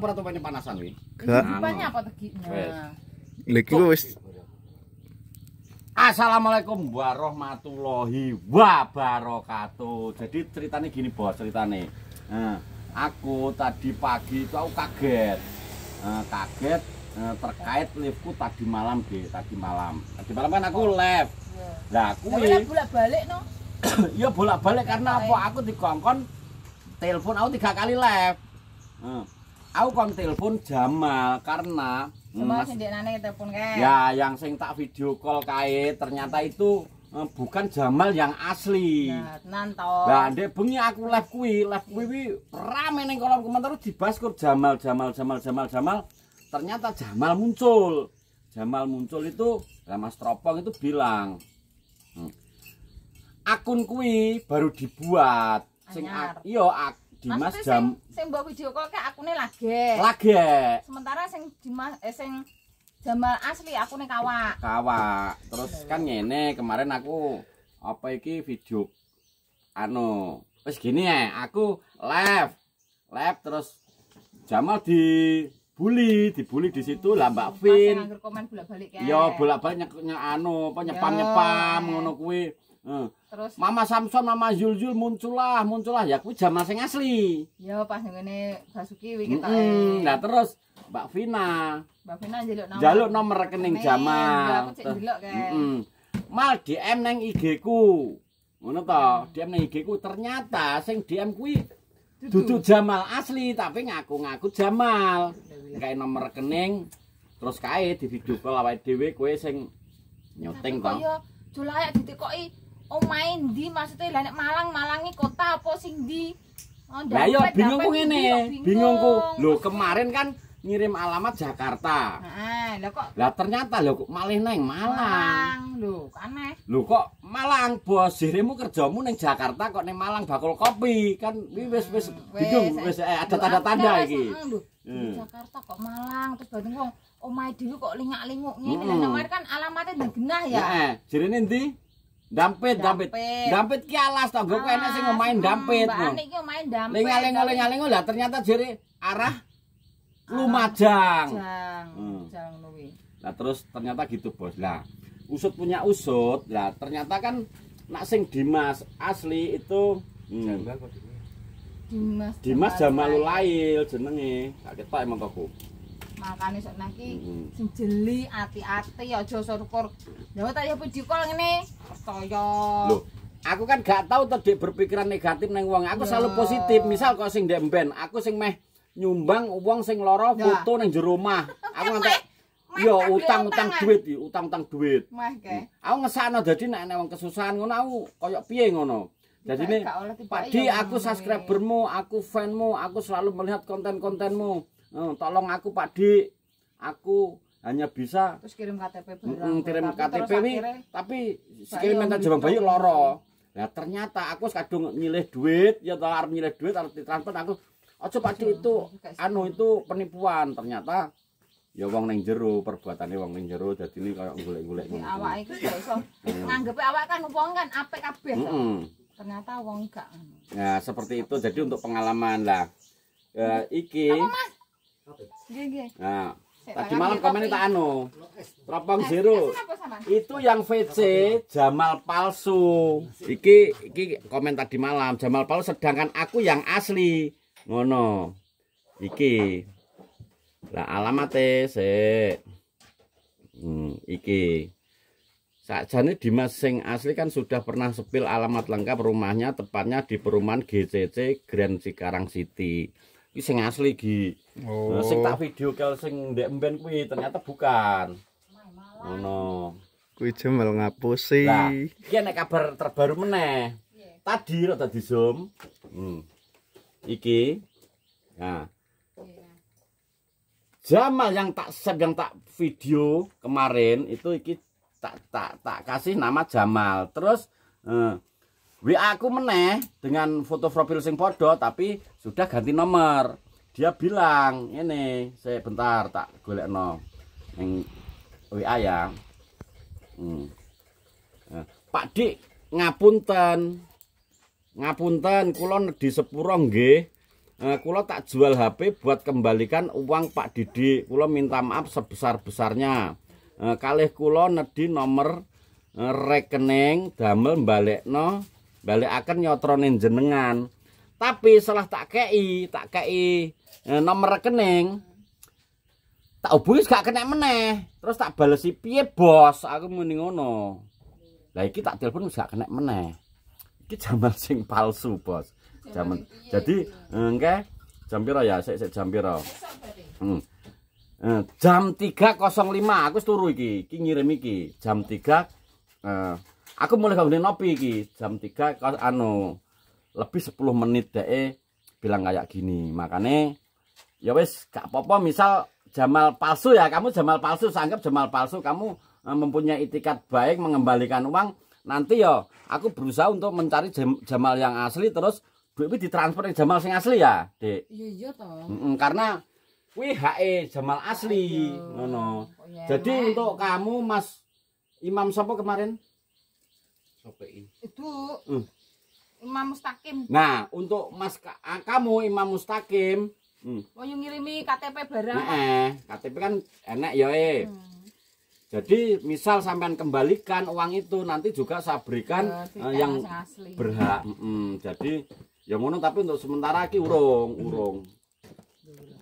berapa banyak panasan kuwi. Gak. apa tegiknya? Nah. Lha wis Assalamualaikum warahmatullahi wabarakatuh. Jadi ceritanya gini bos ceritanya. Eh, aku tadi pagi itu aku kaget, eh, kaget eh, terkait liftku tadi malam deh, tadi malam. Tadi malam kan aku live. Nah, aku bolak balik no. Iya bolak balik karena apa? Aku dikongkon telepon aku tiga kali live. Eh, aku kon telepon Jamal karena Coba sing dekne telepon kaya. Ya, yang sing tak video call kae ternyata itu eh, bukan Jamal yang asli. Nah, nah bengi aku live kuwi, live kuwi kuwi rame ning kolom komentar dibahas kur Jamal, Jamal, Jamal, Jamal, Jamal. Ternyata Jamal muncul. Jamal muncul itu lah Mas Tropong itu bilang. Hmm, akun kui baru dibuat. Sing iya, Dimas jam sing, sing mbok video call kayak akune lagi. Lagek. Sementara sing Dimas eh sing Jamal asli aku nih kawak. Kawak. Terus kan ngene kemarin aku apa iki video anu wis gini ya aku live live terus Jamal dibully dibully di situ lah Mbak Vin. Mas bolak-balik ya. Ya bolak nyek, anu apa nyepam-nyepam iya. ngono kuwi. Hmm. Terus Mama Samson, Mama Zulzul muncullah, muncullah ya kuwi jaman sing asli. Ya pas ngene Basuki wingi ta. nah terus Mbak Vina. Mbak Vina njaluk nomor. Njaluk nomor rekening jamal Terus njaluk kae. Heeh. Mm hmm. Mal DM nang IG-ku. Ngono ta, DM nang IG-ku ternyata sing DM ku duduk Jamal asli tapi ngaku-ngaku Jamal. Kae nomor rekening terus kae di video call awake dhewe kowe sing nyuting kok. Ya, jolae ditekoki omahe oh, di maksudnya lah nek Malang-Malangi kota apa sing ndi? Oh, lah iya, bingung ini ngene, oh, bingungku. Lho kemarin kan ngirim alamat Jakarta. nah, lho kok. Nah ternyata lo kok malih neng Malang. Malang lho, aneh. Lho kok Malang bos, dirimu kerjamu neng Jakarta kok neng Malang bakul kopi. Kan ah, wis wis bingung eh, wis eh, ada tanda-tanda iki. Hmm. Jakarta kok Malang terus bingung. wong omahe dhewe kok lingak-linguk ngene. Hmm. Lah kan alamatnya nang genah ya. Heeh, jerene ndi? Dampit, dampit. Dampit ki alas to, gue kene sing main dampit. Mbak Anik main dampit. Lingaling-lingaling lah ternyata jere arah Lumajang. Lumajang. Hmm. Lah terus ternyata gitu, Bos. Lah usut punya usut. Lah ternyata kan nak sing Dimas asli itu hmm. Dimas Dimas Jamalulail jenenge. Sakit Pak emang kok. makane sak niki sing jeli ati-ati aja syukur. Lah tak ya video call ngene. lho aku kan gak tau to berpikiran negatif nang wong. Aku selalu positif. Misal kok sing demben, aku sing meh nyumbang wong sing lara foto nang jero omah. Aku ngante Yo utang-utang duit iki, utang-utang duit. Aku ngesakno dadi nek ana wong kesusahan ngono aku koyo piye ngono. Dadine Pakdi aku subscribermu, aku fanmu, aku selalu melihat konten-kontenmu. konten kontenmu oh, tolong aku Pak di aku hanya bisa terus kirim KTP mm, berang, mm, kirim KTP tapi, tapi kirim minta jabang bayu loro Nah ternyata aku sekadung nyilih duit, ya tar arep duit harus ditransfer aku aja Pak itu anu itu penipuan ternyata ya wong ning jero perbuatane wong ning jero dadi ini kayak golek-golek ngono. Awak iku gak iso nganggepe mm. awak kan wong kan apik kabeh. -hmm. Ternyata wong gak Nah, seperti itu. Jadi untuk pengalaman lah. E, iki Apa, Mas? Nah, tadi malam komen tak anu. Teropong nah, zero. Itu yang VC Jamal palsu. Iki iki komen tadi malam Jamal palsu sedangkan aku yang asli. Ngono. Iki. Lah alamat sik. Hmm, iki. Sakjane Dimas sing asli kan sudah pernah sepil alamat lengkap rumahnya tepatnya di perumahan GCC Grand Cikarang City iki sing asli iki. Oh. Nah, sing tak oh. video call sing ndek mben kuwi ternyata bukan. Ngono. Kuwi jemel ngapusi. Lah, iki nek kabar terbaru meneh. Tadi rada tadi zoom. Hmm. Iki. Nah. Jamal yang tak save yang tak video kemarin itu iki tak tak tak kasih nama Jamal. Terus eh, WA aku meneh dengan foto profil sing podo tapi sudah ganti nomor. Dia bilang, ini saya bentar tak golek no yang WA ya. Hmm. Nah, Pak Dik ngapunten. Ngapunten kula di sepurong nggih. Nah, kulon tak jual HP buat kembalikan uang Pak Didi. kulon minta maaf sebesar-besarnya. Nah, kalih kulo nedi nomor eh, rekening damel balik no balik akan nyotronin jenengan tapi setelah tak kei tak kei eh, nomor rekening tak obus gak kena meneh terus tak balesi piye bos aku mending ngono lah iki tak telepon gak kena meneh iki jaman sing palsu bos jaman jadi engke eh, jam piro ya sik sik jam piro hmm. Eh, jam 3.05 aku turu iki iki ngirim iki jam 3 uh, aku mulai gawe nopi iki jam 3 kalau anu lebih 10 menit deh bilang kayak gini makanya ya wes gak apa-apa misal Jamal palsu ya kamu Jamal palsu sanggap Jamal palsu kamu eh, mempunyai itikat baik mengembalikan uang nanti yo ya, aku berusaha untuk mencari Jamal yang asli terus duit itu ditransfer ke Jamal yang asli ya dek iya iya toh karena wih hae Jamal asli ngono oh, iya jadi untuk kamu Mas Imam Sopo kemarin sopein itu hmm. Imam mustaqim nah untuk mas ah, kamu Imam mustaqim hmm. mau oh, ngirimi KTP barang nah, KTP kan enak ya eh. hmm. Jadi misal sampean kembalikan uang itu nanti juga saya berikan oh, uh, yang asli. berhak. -hmm. jadi ya ngono tapi untuk sementara ki urung, hmm. urung.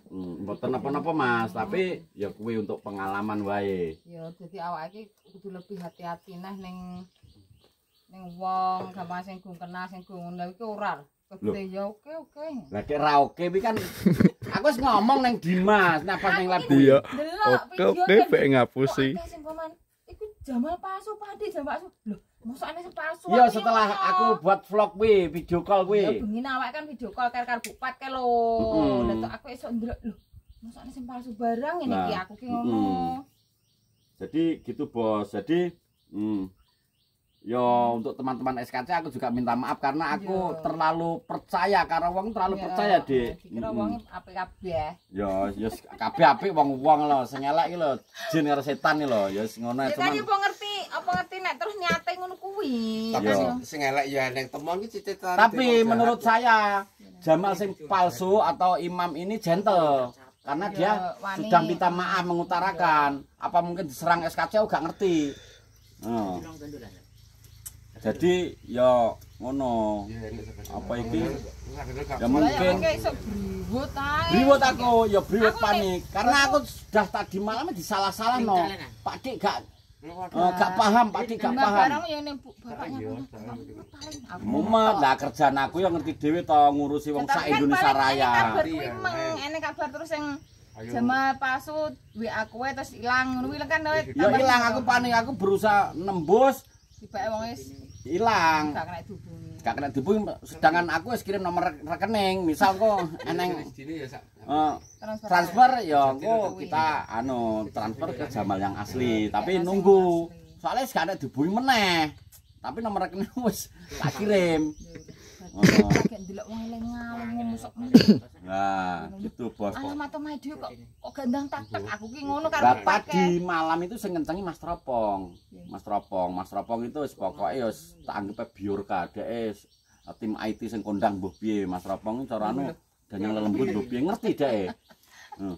Hmm, mboten apa-apa Mas, tapi ya kuwi untuk pengalaman wae. Ya jadi awake kudu lebih hati-hati nah ning Ning wong gampang sing gung kenal sing gung ngono iki ora. ya oke oke. Lah ki oke iki kan aku wis ngomong neng Dimas napa neng lagu. Iya. Oke oke pek ngapusi. Iku Jamal Pasu Pandi Jamal Pasu. Lho, mosok ana palsu. Iya, setelah aku buat vlog kuwi, video call kuwi. Ya bengi awak kan video call karo karo bupat ke lho. aku ndelok lho. sing palsu barang ini nah, iki aku ki ngono. Jadi gitu, Bos. Jadi hmm. Yo ya, hmm. untuk teman-teman SKC aku juga minta maaf karena ya. aku yo. terlalu percaya karena uang terlalu yo, ya. percaya, di. Kira uang api kabeh. Yo yo kabeh Api uang uang loh senyala elek iki lho, jin karo setan ini lo. yo ngono itu. Kita juga ngerti, apa ngerti nek terus nyate ngono kuwi. Tapi senyala ya yang temuan temon cerita. Tapi menurut saya Jamal sing palsu atau imam ini gentle. karena yo, dia wani. sudah minta maaf mengutarakan yo. apa mungkin diserang SKC gak ngerti oh. Jadi ya ngono. Apa iki? Ya mungkin brewut ae. Brewut aku ya brewut panik karena aku sudah tadi malam disalah-salahno. Ah. Pak Dik gak eh, gak paham, Pak Dik gak paham. Mumet lah kerjaan aku yang ngerti dhewe to ngurusi wong sak Indonesia Raya. Ini kabar terus yang Jema pasu WA kowe terus ilang, ngono kan. Ya ilang aku panik, aku berusaha nembus. Tiba-tiba wong hilang gak kena dihubungi gak kena dihubungi sedangkan aku harus kirim nomor rekening misal kok eneng oh, transfer ya kita anu transfer ke jamal yang asli tapi nunggu soalnya gak kena dihubungi meneh tapi nomor rekening harus tak kirim Oh. Nah, gitu, bos. Alamat omahe dhewe kok kok gendang tak aku ki ngono karo Bapak di malam itu sing ngencengi Mas Tropong. Mas Tropong, Mas Tropong itu wis pokoke ya tak anggape biurka dheke tim IT sing kondang mbuh piye Mas Tropong cara anu dan yang lelembut mbuh piye ngerti dheke. Hmm.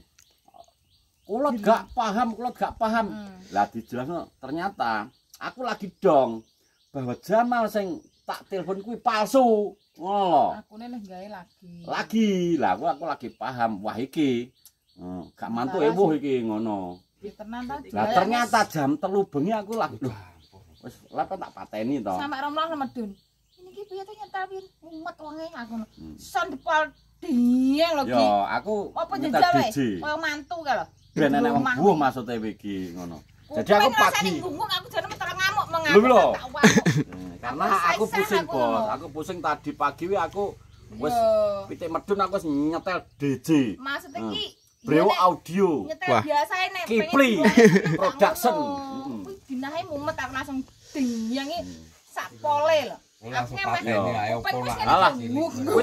Kulo gak paham, kulo gak paham. Hmm. Lah dijelasno ternyata aku lagi dong bahwa Jamal sing tak telepon kuwi palsu. Oh. aku nih gawe lagi lagi lah aku aku lagi paham wah iki hmm, gak mantu ya iki ngono lah ternyata jam telu bengi aku lagi loh wes lapa tak pateni toh sama romlah sama ini ki piye tuh umat wangi aku son depal lagi yo aku apa jadi apa mau mantu kalau biar nenek mau buah masuk tewi ngono jadi aku pagi aku jadi mau ngamuk mengamuk karena aku pusing aku bos, aku pusing tadi pagi wi aku wis pitik medun aku nyetel DJ. Maksudnya hmm. ki audio. Nyetel Wah. biasa nek Kipli production. Heeh. Hmm. Dinahe mumet aku langsung ding yang iki sak pole Aku mah ayo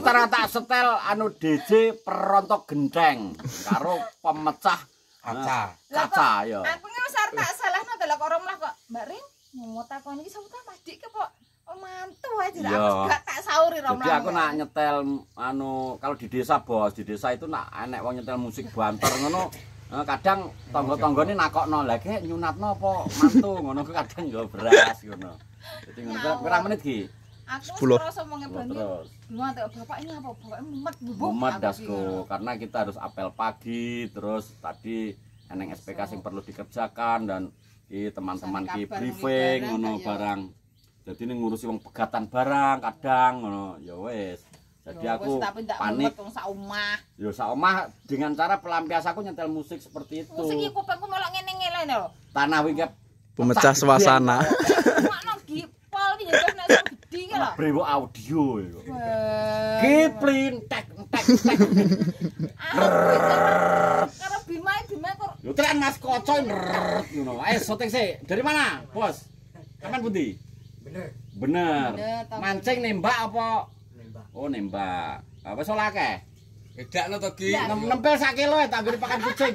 tak setel anu DJ perontok gendeng. karo pemecah kaca. Kaca yo. Aku ngesar tak salahno delok ora mlah kok. Mbak Rin, ngomong takon iki sapa ta Mas Dik kok Oh, mantu aja ya. gak tak sauri romlang jadi aku nak nyetel anu kalau di desa bos di desa itu nak enek wong nyetel musik banter ngono eh, kadang tangga tonggo ini nakok no lagi nyunat no po mantu ngono kadang gak beras ngono jadi ngono berapa menit ki sepuluh terus bapak ini apa dasko karena kita harus apel pagi terus tadi eneng SPK yang perlu dikerjakan dan teman-teman ki briefing ngono barang jadi ini ngurusi wong pegatan barang kadang ngono ya wes jadi aku panik wong sak omah ya sak omah dengan cara pelampias aku nyetel musik seperti itu musik iku ngene ngene lho tanah wingi pemecah suasana makno gipol iki ya nek brewok audio iku kiplin tek tek tek karo bimai bimai yo tren mas kocok ngono ae syuting sih dari mana bos kapan budi Bener. Bener. Bener Mancing nembak apa? Nembak. Oh, nembak. Apa solake? tidak lo Toki Nempel sak kilo ya, tak gone pakan kucing.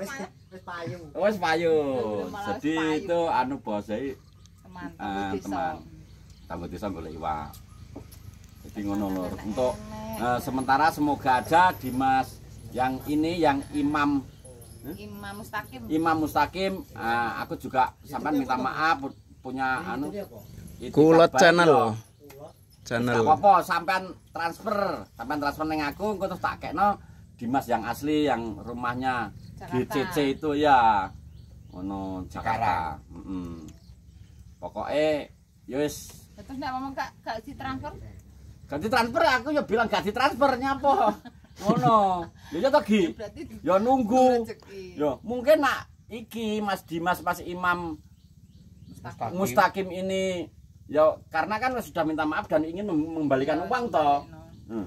wes wis payu. wes payu. Jadi itu anu bos saya teman uh, teman. Tamu desa golek iwa Jadi ngono lor Untuk uh, sementara semoga aja Dimas yang ini yang imam hmm? Imam Mustaqim. Imam Mustaqim, uh, aku juga ya, sampean minta maaf punya ya, anu Kulot channel. Channel. apa sampean transfer, sampean transfer ning aku engko terus tak kekno Dimas yang asli yang rumahnya GCC itu ya. Ono Jakarta. Heeh. Mm Pokoke yo wis. Terus nek ngomong gak di transfer? Gak di transfer aku ya bilang gak di transfer nyapa. Ngono. Yo yo tegi. Yo nunggu. Yo mungkin nak iki Mas Dimas Mas Imam Mustakim, Mustakim ini ya karena kan sudah minta maaf dan ingin membalikan ya, uang iya, toh iya. hmm.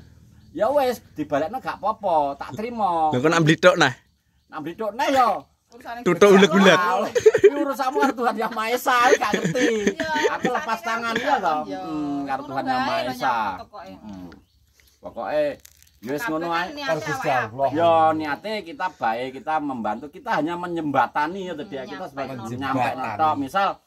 ya wes dibaliknya gak popo tak terima lo kan ambil dok nah ambil dok nah yo tutup ulet ulet ini urusanmu harus Tuhan yang Maha Esa gak ngerti iya, aku lepas kan tangannya toh ya. hmm, Kartu Tuhan yang Maha Esa hmm. pokoknya Yes ngono kan ae. Ya niate kita baik, kita membantu, kita hanya menyembatani ya tadi ya kita sebagai nyampe Misal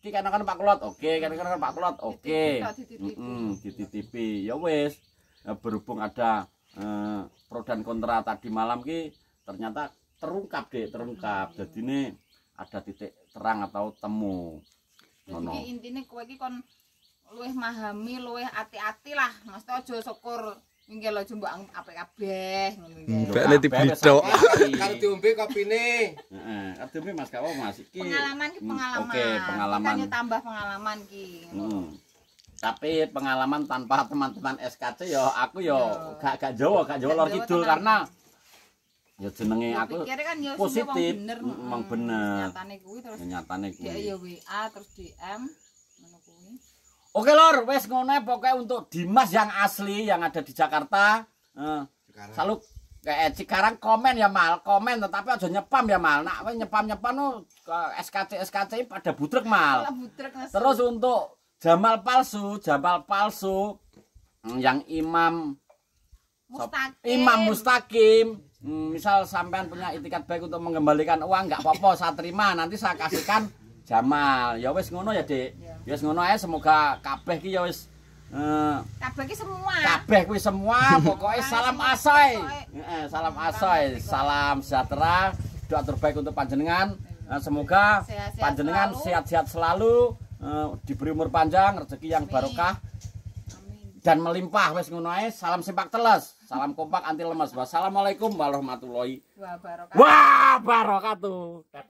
iki kan kan Pak Klot. Oke, kan hmm. kan Pak Klot. Oke. Heeh, Ya wis. Eh, berhubung ada eh, pro dan kontra tadi malam ki ternyata terungkap deh terungkap hmm. jadi ada titik terang atau temu jadi intinya kue ini kan lebih Mahami lebih hati-hati lah maksudnya aja syukur Iki lho jumbo apa kabeh ngono iki. Mbak Leti blidok. Kalau diombe kopi nih, arep diombe Mas Kawo Mas iki. Pengalaman ki hmm, pengalaman. Oke, pengalaman. Kita tambah pengalaman ki. Hmm. Tapi pengalaman tanpa teman-teman SKC yo ya aku ya yo gak gak Jawa, gak Jawa lor kidul karena ya jenenge aku kan positif, emang mm, mm, bener. Nyatane kuwi terus ya, nyatane kuwi. Ya ya WA terus DM. Oke lor, wes ngono pokoknya untuk Dimas yang asli yang ada di Jakarta. selalu kayak sekarang komen ya mal, komen tetapi aja nyepam ya mal. Nak nyepam nyepam eh, no SKC SKC pada butrek mal. Butrek, Terus untuk Jamal palsu, Jamal palsu mm, yang Imam Mustaqim. Imam Mustaqim. Hmm, misal sampean punya itikat baik untuk mengembalikan uang nggak apa-apa saya terima nanti saya kasihkan Jamal. Ya wis ngono ya, Dik. Ya, ya wis ngono ae semoga kabeh ki ya wis eh, kabeh ki semua. Kabeh ki semua, pokoknya salam asai. salam asai, salam sejahtera, doa terbaik untuk panjenengan. Eh, semoga panjenengan sehat-sehat selalu, eh, diberi umur panjang, rezeki yang barokah dan melimpah wes ngono ya, Salam simpak telas, salam kompak anti lemas. Wassalamualaikum warahmatullahi wabarakatuh.